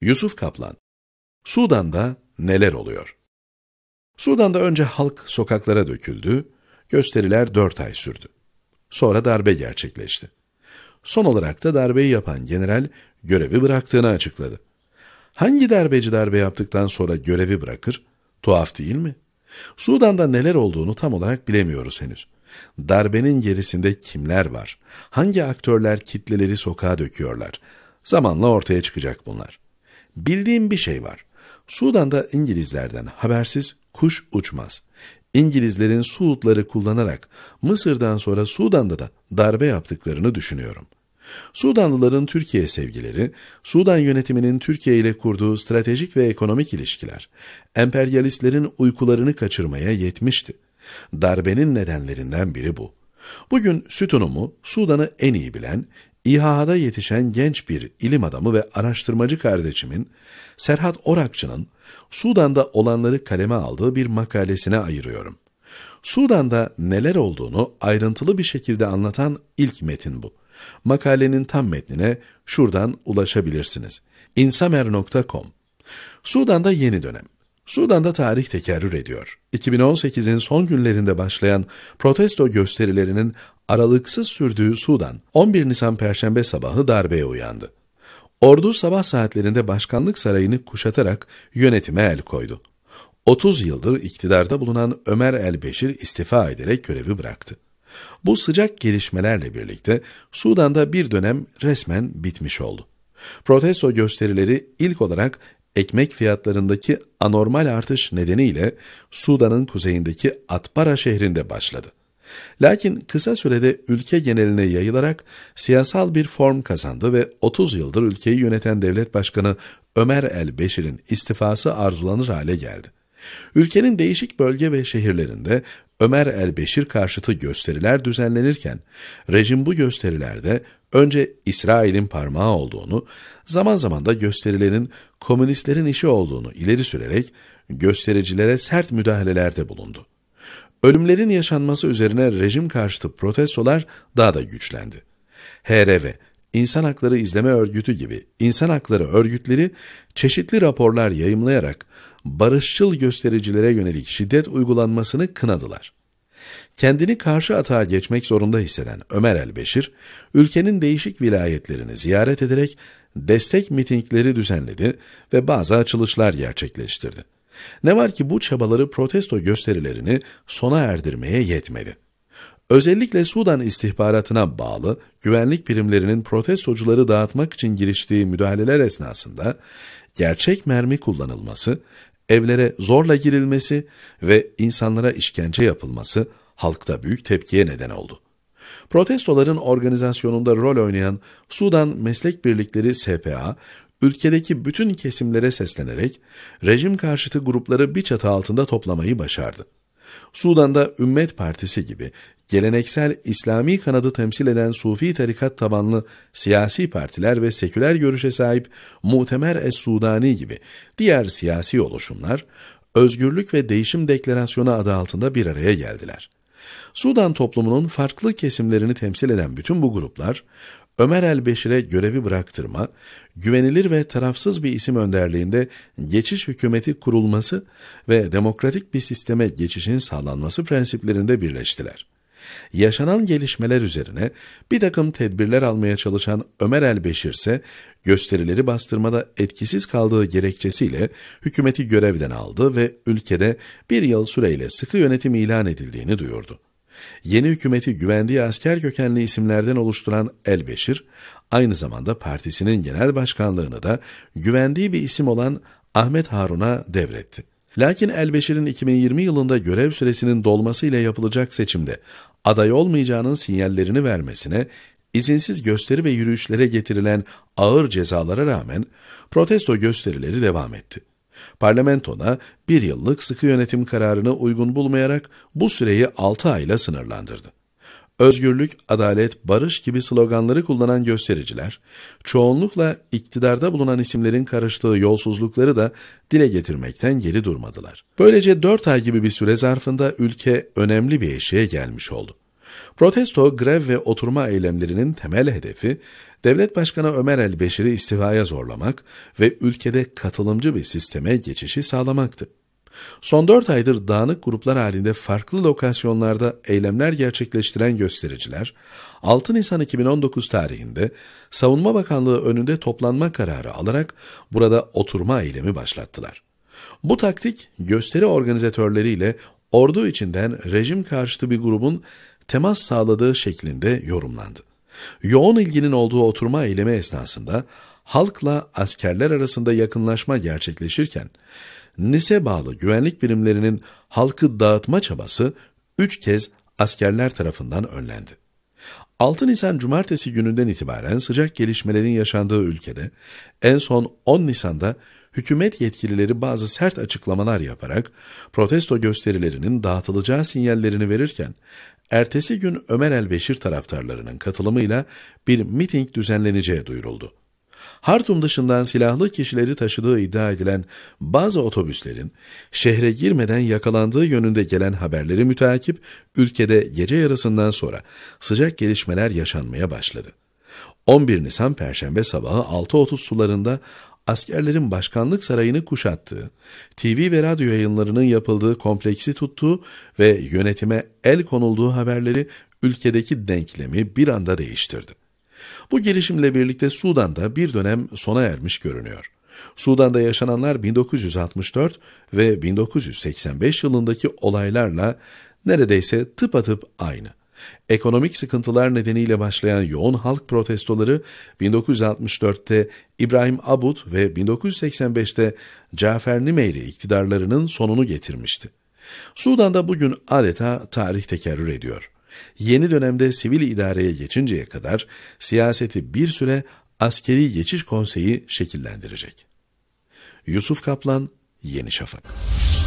Yusuf Kaplan Sudan'da neler oluyor? Sudan'da önce halk sokaklara döküldü, gösteriler dört ay sürdü. Sonra darbe gerçekleşti. Son olarak da darbeyi yapan general görevi bıraktığını açıkladı. Hangi darbeci darbe yaptıktan sonra görevi bırakır? Tuhaf değil mi? Sudan'da neler olduğunu tam olarak bilemiyoruz henüz. Darbenin gerisinde kimler var? Hangi aktörler kitleleri sokağa döküyorlar? Zamanla ortaya çıkacak bunlar. Bildiğim bir şey var. Sudan'da İngilizlerden habersiz kuş uçmaz. İngilizlerin Suudları kullanarak Mısır'dan sonra Sudan'da da darbe yaptıklarını düşünüyorum. Sudanlıların Türkiye sevgileri, Sudan yönetiminin Türkiye ile kurduğu stratejik ve ekonomik ilişkiler, emperyalistlerin uykularını kaçırmaya yetmişti. Darbenin nedenlerinden biri bu. Bugün sütunumu Sudan'ı en iyi bilen, İHA'da yetişen genç bir ilim adamı ve araştırmacı kardeşimin Serhat Orakçı'nın Sudan'da olanları kaleme aldığı bir makalesine ayırıyorum. Sudan'da neler olduğunu ayrıntılı bir şekilde anlatan ilk metin bu. Makalenin tam metnine şuradan ulaşabilirsiniz. insamer.com Sudan'da yeni dönem Sudan'da tarih tekerrür ediyor. 2018'in son günlerinde başlayan protesto gösterilerinin aralıksız sürdüğü Sudan, 11 Nisan Perşembe sabahı darbeye uyandı. Ordu sabah saatlerinde başkanlık sarayını kuşatarak yönetime el koydu. 30 yıldır iktidarda bulunan Ömer el-Beşir istifa ederek görevi bıraktı. Bu sıcak gelişmelerle birlikte Sudan'da bir dönem resmen bitmiş oldu. Protesto gösterileri ilk olarak ekmek fiyatlarındaki anormal artış nedeniyle Sudan'ın kuzeyindeki Atbara şehrinde başladı. Lakin kısa sürede ülke geneline yayılarak siyasal bir form kazandı ve 30 yıldır ülkeyi yöneten devlet başkanı Ömer el-Beşir'in istifası arzulanır hale geldi. Ülkenin değişik bölge ve şehirlerinde Ömer el-Beşir karşıtı gösteriler düzenlenirken, rejim bu gösterilerde önce İsrail'in parmağı olduğunu, zaman zaman da gösterilerin komünistlerin işi olduğunu ileri sürerek göstericilere sert müdahalelerde bulundu. Ölümlerin yaşanması üzerine rejim karşıtı protestolar daha da güçlendi. HRV, İnsan Hakları İzleme Örgütü gibi insan hakları örgütleri çeşitli raporlar yayımlayarak barışçıl göstericilere yönelik şiddet uygulanmasını kınadılar. Kendini karşı atağa geçmek zorunda hisseden Ömer el-Beşir, ülkenin değişik vilayetlerini ziyaret ederek destek mitingleri düzenledi ve bazı açılışlar gerçekleştirdi. Ne var ki bu çabaları protesto gösterilerini sona erdirmeye yetmedi. Özellikle Sudan istihbaratına bağlı güvenlik birimlerinin protestocuları dağıtmak için giriştiği müdahaleler esnasında gerçek mermi kullanılması evlere zorla girilmesi ve insanlara işkence yapılması halkta büyük tepkiye neden oldu. Protestoların organizasyonunda rol oynayan Sudan Meslek Birlikleri SPA, ülkedeki bütün kesimlere seslenerek rejim karşıtı grupları bir çatı altında toplamayı başardı. Sudan'da Ümmet Partisi gibi geleneksel İslami kanadı temsil eden Sufi tarikat tabanlı siyasi partiler ve seküler görüşe sahip Mutemer Es-Sudani gibi diğer siyasi oluşumlar, özgürlük ve değişim deklarasyonu adı altında bir araya geldiler. Sudan toplumunun farklı kesimlerini temsil eden bütün bu gruplar, Ömer el-Beşir'e görevi bıraktırma, güvenilir ve tarafsız bir isim önderliğinde geçiş hükümeti kurulması ve demokratik bir sisteme geçişin sağlanması prensiplerinde birleştiler. Yaşanan gelişmeler üzerine bir takım tedbirler almaya çalışan Ömer Elbeşir ise gösterileri bastırmada etkisiz kaldığı gerekçesiyle hükümeti görevden aldı ve ülkede bir yıl süreyle sıkı yönetim ilan edildiğini duyurdu. Yeni hükümeti güvendiği asker kökenli isimlerden oluşturan Elbeşir, aynı zamanda partisinin genel başkanlığını da güvendiği bir isim olan Ahmet Harun'a devretti. Lakin Elbeşir'in 2020 yılında görev süresinin dolmasıyla yapılacak seçimde aday olmayacağının sinyallerini vermesine, izinsiz gösteri ve yürüyüşlere getirilen ağır cezalara rağmen protesto gösterileri devam etti. Parlamentona bir yıllık sıkı yönetim kararını uygun bulmayarak bu süreyi 6 ayla sınırlandırdı özgürlük, adalet, barış gibi sloganları kullanan göstericiler, çoğunlukla iktidarda bulunan isimlerin karıştığı yolsuzlukları da dile getirmekten geri durmadılar. Böylece 4 ay gibi bir süre zarfında ülke önemli bir eşiğe gelmiş oldu. Protesto, grev ve oturma eylemlerinin temel hedefi, Devlet Başkanı Ömer El-Beşir'i istifaya zorlamak ve ülkede katılımcı bir sisteme geçişi sağlamaktı. Son 4 aydır dağınık gruplar halinde farklı lokasyonlarda eylemler gerçekleştiren göstericiler, 6 Nisan 2019 tarihinde Savunma Bakanlığı önünde toplanma kararı alarak burada oturma eylemi başlattılar. Bu taktik gösteri organizatörleriyle ordu içinden rejim karşıtı bir grubun temas sağladığı şeklinde yorumlandı. Yoğun ilginin olduğu oturma eylemi esnasında halkla askerler arasında yakınlaşma gerçekleşirken NİS'e bağlı güvenlik birimlerinin halkı dağıtma çabası üç kez askerler tarafından önlendi. 6 Nisan Cumartesi gününden itibaren sıcak gelişmelerin yaşandığı ülkede en son 10 Nisan'da hükümet yetkilileri bazı sert açıklamalar yaparak protesto gösterilerinin dağıtılacağı sinyallerini verirken ertesi gün Ömer el-Beşir taraftarlarının katılımıyla bir miting düzenleneceği duyuruldu. Hartum dışından silahlı kişileri taşıdığı iddia edilen bazı otobüslerin şehre girmeden yakalandığı yönünde gelen haberleri müteakip ülkede gece yarısından sonra sıcak gelişmeler yaşanmaya başladı. 11 Nisan Perşembe sabahı 6.30 sularında askerlerin başkanlık sarayını kuşattığı, TV ve radyo yayınlarının yapıldığı kompleksi tuttuğu ve yönetime el konulduğu haberleri ülkedeki denklemi bir anda değiştirdi. Bu gelişimle birlikte Sudan'da bir dönem sona ermiş görünüyor. Sudan'da yaşananlar 1964 ve 1985 yılındaki olaylarla neredeyse tıpatıp aynı. Ekonomik sıkıntılar nedeniyle başlayan yoğun halk protestoları 1964'te İbrahim Abud ve 1985'te Cafer Nimeyri iktidarlarının sonunu getirmişti. Sudan'da bugün adeta tarih tekerrür ediyor. Yeni dönemde sivil idareye geçinceye kadar siyaseti bir süre askeri geçiş konseyi şekillendirecek. Yusuf Kaplan, Yeni Şafak.